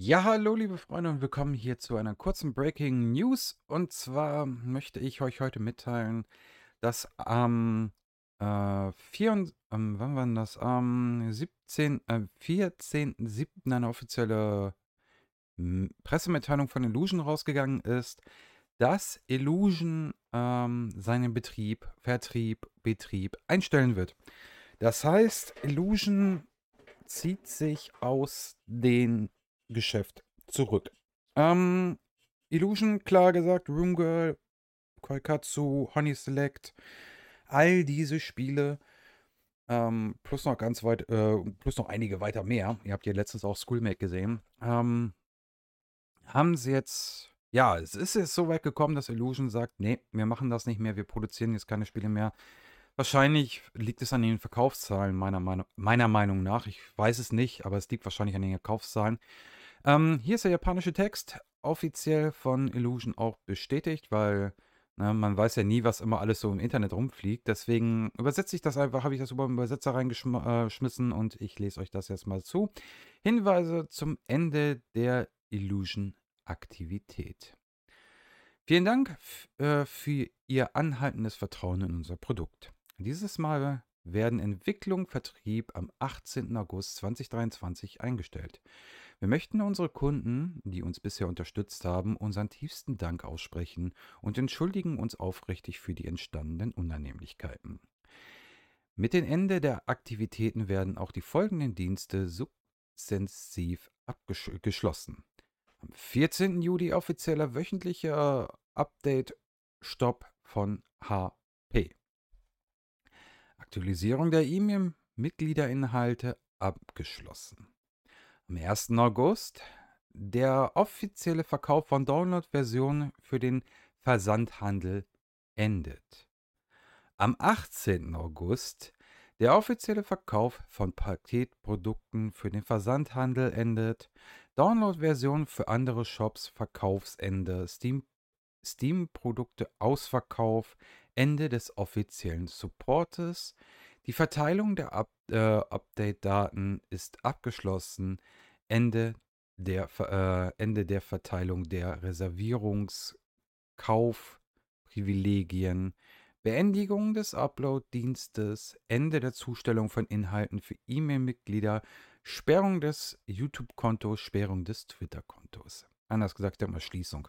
Ja, hallo liebe Freunde und willkommen hier zu einer kurzen Breaking News. Und zwar möchte ich euch heute mitteilen, dass am äh, 4, ähm, wann war das? Am 17, äh, 14.07. eine offizielle hm, Pressemitteilung von Illusion rausgegangen ist, dass Illusion ähm, seinen Betrieb, Vertrieb, Betrieb einstellen wird. Das heißt, Illusion zieht sich aus den Geschäft zurück. Ähm, Illusion, klar gesagt, Roomgirl, Koikatsu, Honey Select, all diese Spiele, ähm, plus noch ganz weit, äh, plus noch einige weiter mehr. Ihr habt ja letztens auch Schoolmate gesehen. Ähm, haben sie jetzt, ja, es ist jetzt so weit gekommen, dass Illusion sagt, nee, wir machen das nicht mehr, wir produzieren jetzt keine Spiele mehr. Wahrscheinlich liegt es an den Verkaufszahlen, meiner Meinung, meiner Meinung nach. Ich weiß es nicht, aber es liegt wahrscheinlich an den Verkaufszahlen. Ähm, hier ist der japanische Text, offiziell von Illusion auch bestätigt, weil na, ne, man weiß ja nie, was immer alles so im Internet rumfliegt. Deswegen übersetze ich das einfach, habe ich das über den Übersetzer reingeschmissen äh, und ich lese euch das jetzt mal zu. Hinweise zum Ende der Illusion-Aktivität. Vielen Dank äh, für Ihr anhaltendes Vertrauen in unser Produkt. Dieses Mal werden Entwicklung, Vertrieb am 18. August 2023 eingestellt. Wir möchten unsere Kunden, die uns bisher unterstützt haben, unseren tiefsten Dank aussprechen und entschuldigen uns aufrichtig für die entstandenen Unannehmlichkeiten. Mit dem Ende der Aktivitäten werden auch die folgenden Dienste sukzessiv abgeschlossen. Am 14. Juli offizieller wöchentlicher Update-Stopp von HP. Aktualisierung der E-Mail-Mitgliederinhalte abgeschlossen. Am 1. August der offizielle Verkauf von Download-Versionen für den Versandhandel endet. Am 18. August der offizielle Verkauf von Paketprodukten für den Versandhandel endet. download versionen für andere Shops Verkaufsende. Steam-Produkte Steam Ausverkauf. Ende des offiziellen Supportes. Die Verteilung der Up äh, Update-Daten ist abgeschlossen. Ende der, äh, Ende der Verteilung der Reservierungskaufprivilegien. Beendigung des Upload-Dienstes, Ende der Zustellung von Inhalten für E-Mail-Mitglieder, Sperrung des YouTube-Kontos, Sperrung des Twitter-Kontos. Anders gesagt, der Schließung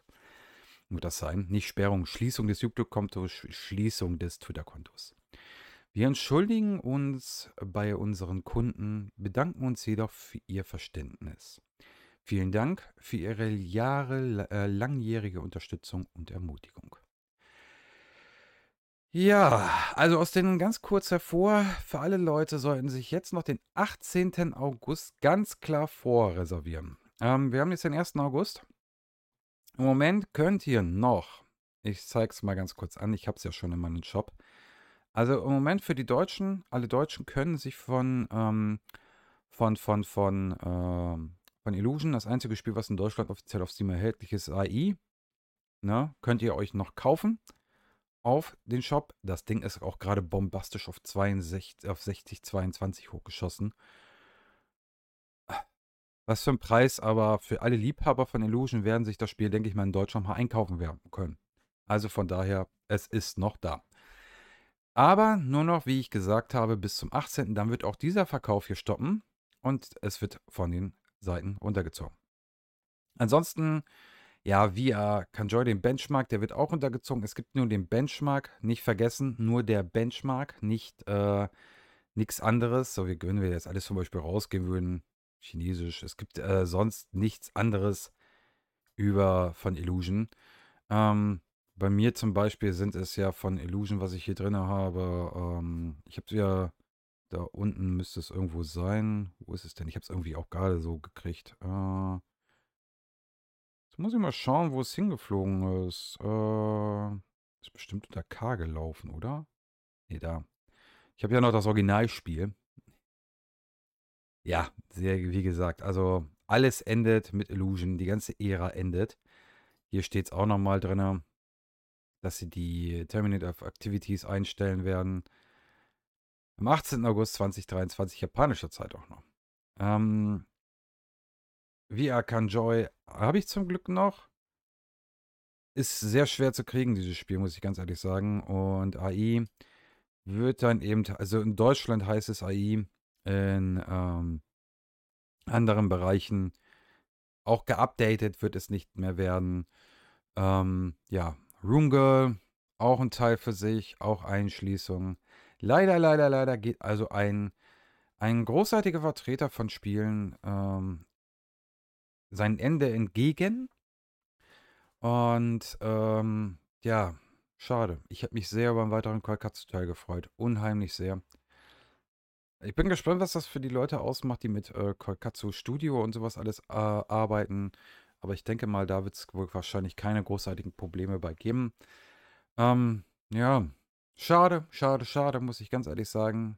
wird das sein. Nicht Sperrung, Schließung des YouTube-Kontos, Schließung des Twitter-Kontos. Wir entschuldigen uns bei unseren Kunden, bedanken uns jedoch für ihr Verständnis. Vielen Dank für Ihre Jahre, äh, langjährige Unterstützung und Ermutigung. Ja, also aus denen ganz kurz hervor, für alle Leute sollten sich jetzt noch den 18. August ganz klar vorreservieren. Ähm, wir haben jetzt den 1. August. Im Moment könnt ihr noch, ich zeige es mal ganz kurz an, ich habe es ja schon in meinem Shop. Also im Moment für die Deutschen, alle Deutschen können sich von, ähm, von, von, von, ähm, von Illusion, das einzige Spiel, was in Deutschland offiziell auf Steam erhältlich ist, AI, ne, könnt ihr euch noch kaufen auf den Shop. Das Ding ist auch gerade bombastisch auf, 62, auf 60, 22 hochgeschossen. Was für ein Preis, aber für alle Liebhaber von Illusion werden sich das Spiel, denke ich mal, in Deutschland mal einkaufen werden können. Also von daher, es ist noch da. Aber nur noch, wie ich gesagt habe, bis zum 18. Dann wird auch dieser Verkauf hier stoppen und es wird von den Seiten runtergezogen. Ansonsten, ja, via Kanjoy den Benchmark, der wird auch runtergezogen. Es gibt nur den Benchmark, nicht vergessen, nur der Benchmark, nicht äh, nichts anderes. So, wir, wenn wir jetzt alles zum Beispiel rausgehen würden, Chinesisch. Es gibt äh, sonst nichts anderes über von Illusion. Ähm, bei mir zum Beispiel sind es ja von Illusion, was ich hier drin habe. Ähm, ich habe ja da unten müsste es irgendwo sein. Wo ist es denn? Ich habe es irgendwie auch gerade so gekriegt. Äh, jetzt muss ich mal schauen, wo es hingeflogen ist. Äh, ist bestimmt unter K gelaufen, oder? Ne, da. Ich habe ja noch das Originalspiel ja, sehr, wie gesagt, also alles endet mit Illusion, die ganze Ära endet. Hier steht es auch nochmal drin, dass sie die Terminate of Activities einstellen werden. Am 18. August 2023, japanischer Zeit auch noch. Ähm, VR Kanjoy habe ich zum Glück noch. Ist sehr schwer zu kriegen, dieses Spiel, muss ich ganz ehrlich sagen. Und AI wird dann eben, also in Deutschland heißt es AI, in ähm, anderen Bereichen. Auch geupdatet wird es nicht mehr werden. Ähm, ja, Room Girl, auch ein Teil für sich, auch Einschließung. Leider, leider, leider geht also ein, ein großartiger Vertreter von Spielen ähm, sein Ende entgegen. Und ähm, ja, schade. Ich habe mich sehr über einen weiteren Kolkatz-Teil gefreut. Unheimlich sehr. Ich bin gespannt, was das für die Leute ausmacht, die mit äh, Koikatsu Studio und sowas alles äh, arbeiten. Aber ich denke mal, da wird es wohl wahrscheinlich keine großartigen Probleme bei geben. Ähm, ja, schade, schade, schade, muss ich ganz ehrlich sagen.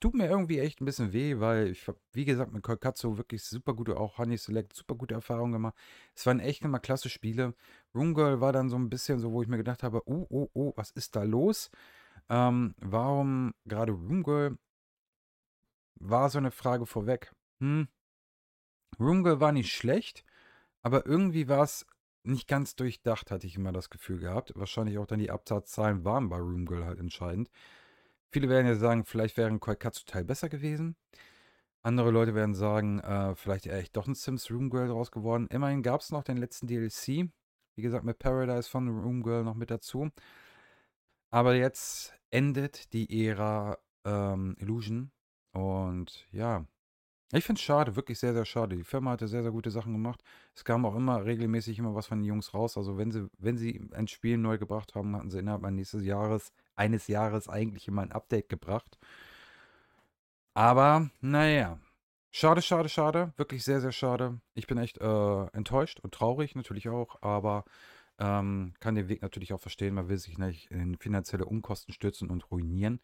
Tut mir irgendwie echt ein bisschen weh, weil ich wie gesagt, mit Kolkatsu wirklich super gute, auch Honey Select, super gute Erfahrungen gemacht. Es waren echt immer klasse Spiele. Room Girl war dann so ein bisschen so, wo ich mir gedacht habe, oh, oh, oh, was ist da los? Ähm, warum gerade Room Girl? war so eine Frage vorweg. Hm. Roomgirl war nicht schlecht, aber irgendwie war es nicht ganz durchdacht, hatte ich immer das Gefühl gehabt. Wahrscheinlich auch dann die Absatzzahlen waren bei Roomgirl halt entscheidend. Viele werden ja sagen, vielleicht wäre ein koi Koikatsu-Teil besser gewesen. Andere Leute werden sagen, äh, vielleicht wäre echt doch ein Sims Roomgirl draus geworden. Immerhin gab es noch den letzten DLC. Wie gesagt, mit Paradise von Roomgirl noch mit dazu. Aber jetzt endet die Ära ähm, Illusion und ja, ich finde es schade, wirklich sehr, sehr schade. Die Firma hatte sehr, sehr gute Sachen gemacht. Es kam auch immer regelmäßig immer was von den Jungs raus. Also wenn sie, wenn sie ein Spiel neu gebracht haben, hatten sie innerhalb eines Jahres, eines Jahres eigentlich immer ein Update gebracht. Aber naja, schade, schade, schade. Wirklich sehr, sehr schade. Ich bin echt äh, enttäuscht und traurig natürlich auch, aber ähm, kann den Weg natürlich auch verstehen. Man will sich nicht in finanzielle Unkosten stürzen und ruinieren.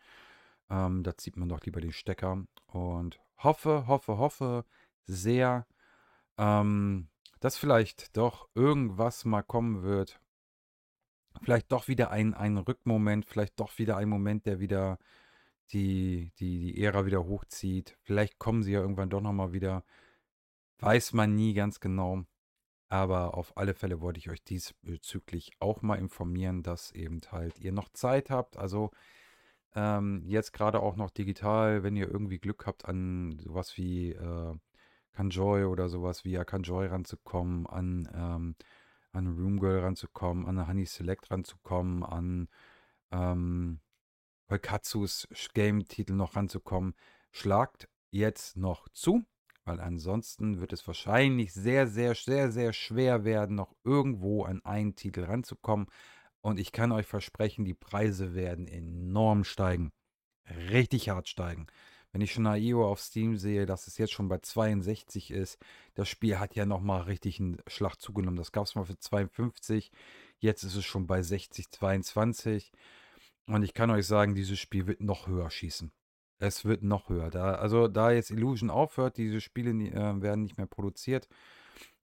Ähm, da zieht man doch lieber den Stecker und hoffe, hoffe, hoffe sehr, ähm, dass vielleicht doch irgendwas mal kommen wird. Vielleicht doch wieder ein, ein Rückmoment, vielleicht doch wieder ein Moment, der wieder die, die, die Ära wieder hochzieht. Vielleicht kommen sie ja irgendwann doch nochmal wieder. Weiß man nie ganz genau. Aber auf alle Fälle wollte ich euch diesbezüglich auch mal informieren, dass eben halt ihr noch Zeit habt. Also ähm, jetzt gerade auch noch digital, wenn ihr irgendwie Glück habt, an sowas wie äh, Kanjoy oder sowas wie Kanjoy ranzukommen, an, ähm, an Roomgirl ranzukommen, an Honey Select ranzukommen, an ähm, Game-Titel noch ranzukommen, schlagt jetzt noch zu, weil ansonsten wird es wahrscheinlich sehr, sehr, sehr, sehr schwer werden, noch irgendwo an einen Titel ranzukommen. Und ich kann euch versprechen, die Preise werden enorm steigen. Richtig hart steigen. Wenn ich schon AIO auf Steam sehe, dass es jetzt schon bei 62 ist, das Spiel hat ja nochmal richtig einen Schlag zugenommen. Das gab es mal für 52, jetzt ist es schon bei 60, 22. Und ich kann euch sagen, dieses Spiel wird noch höher schießen. Es wird noch höher. Da, also da jetzt Illusion aufhört, diese Spiele äh, werden nicht mehr produziert,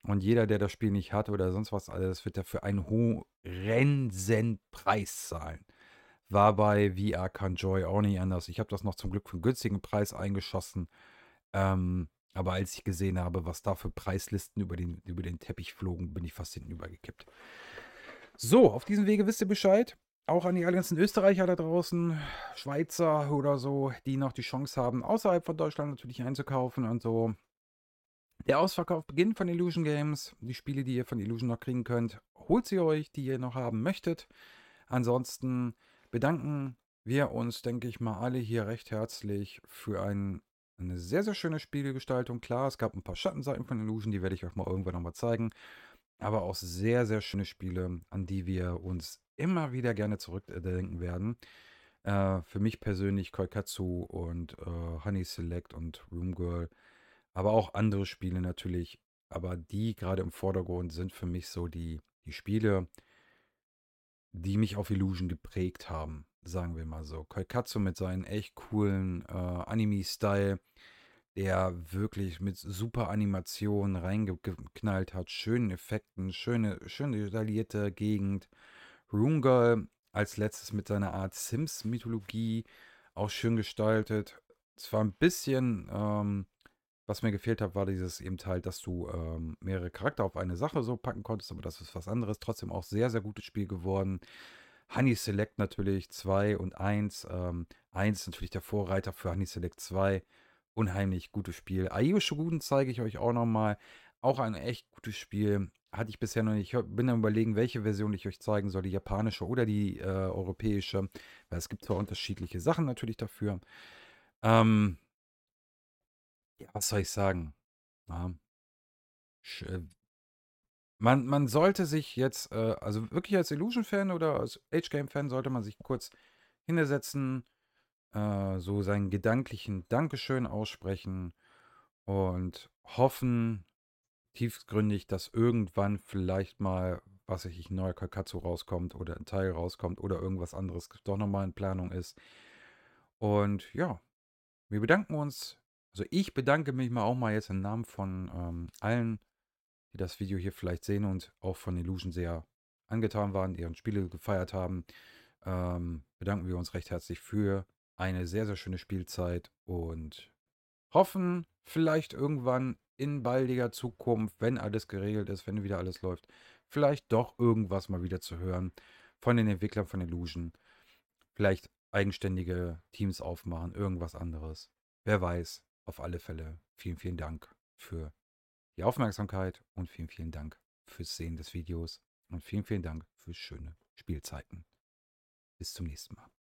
und jeder, der das Spiel nicht hat oder sonst was alles, also wird dafür einen hohen Preis zahlen. War bei VR Conjoy auch nicht anders. Ich habe das noch zum Glück für einen günstigen Preis eingeschossen. Ähm, aber als ich gesehen habe, was da für Preislisten über den, über den Teppich flogen, bin ich fast hinten übergekippt. So, auf diesem Wege wisst ihr Bescheid. Auch an die ganzen Österreicher da draußen, Schweizer oder so, die noch die Chance haben, außerhalb von Deutschland natürlich einzukaufen und so. Der Ausverkauf beginnt von Illusion Games. Die Spiele, die ihr von Illusion noch kriegen könnt, holt sie euch, die ihr noch haben möchtet. Ansonsten bedanken wir uns, denke ich mal, alle hier recht herzlich für ein, eine sehr, sehr schöne Spielgestaltung. Klar, es gab ein paar Schattenseiten von Illusion, die werde ich euch mal irgendwann nochmal zeigen. Aber auch sehr, sehr schöne Spiele, an die wir uns immer wieder gerne zurückdenken werden. Äh, für mich persönlich Koikatsu und äh, Honey Select und Room Girl aber auch andere Spiele natürlich. Aber die gerade im Vordergrund sind für mich so die, die Spiele, die mich auf Illusion geprägt haben, sagen wir mal so. Koikatsu mit seinem echt coolen äh, Anime-Style, der wirklich mit super Animationen reingeknallt hat, schönen Effekten, schöne, schöne detaillierte Gegend. Rungal als letztes mit seiner Art Sims-Mythologie, auch schön gestaltet. Zwar ein bisschen ähm, was mir gefehlt hat, war dieses eben halt, dass du ähm, mehrere Charakter auf eine Sache so packen konntest, aber das ist was anderes. Trotzdem auch sehr, sehr gutes Spiel geworden. Honey Select natürlich 2 und 1. 1 ähm, ist natürlich der Vorreiter für Honey Select 2. Unheimlich gutes Spiel. Aio Shogun zeige ich euch auch nochmal. Auch ein echt gutes Spiel. Hatte ich bisher noch nicht. Ich bin am überlegen, welche Version ich euch zeigen soll. Die japanische oder die äh, europäische. Weil es gibt zwar unterschiedliche Sachen natürlich dafür. Ähm, ja, was soll ich sagen? Ja. Äh, man, man sollte sich jetzt, äh, also wirklich als Illusion-Fan oder als Age-Game-Fan sollte man sich kurz hinsetzen, äh, so seinen gedanklichen Dankeschön aussprechen und hoffen tiefgründig, dass irgendwann vielleicht mal, was weiß ich, ein neuer Kakatsu rauskommt oder ein Teil rauskommt oder irgendwas anderes doch nochmal in Planung ist. Und ja, wir bedanken uns also ich bedanke mich mal auch mal jetzt im Namen von ähm, allen, die das Video hier vielleicht sehen und auch von Illusion sehr angetan waren, ihren Spiele gefeiert haben. Ähm, bedanken wir uns recht herzlich für eine sehr, sehr schöne Spielzeit und hoffen vielleicht irgendwann in baldiger Zukunft, wenn alles geregelt ist, wenn wieder alles läuft, vielleicht doch irgendwas mal wieder zu hören von den Entwicklern von Illusion. Vielleicht eigenständige Teams aufmachen, irgendwas anderes. Wer weiß auf alle Fälle vielen, vielen Dank für die Aufmerksamkeit und vielen, vielen Dank fürs Sehen des Videos und vielen, vielen Dank für schöne Spielzeiten. Bis zum nächsten Mal.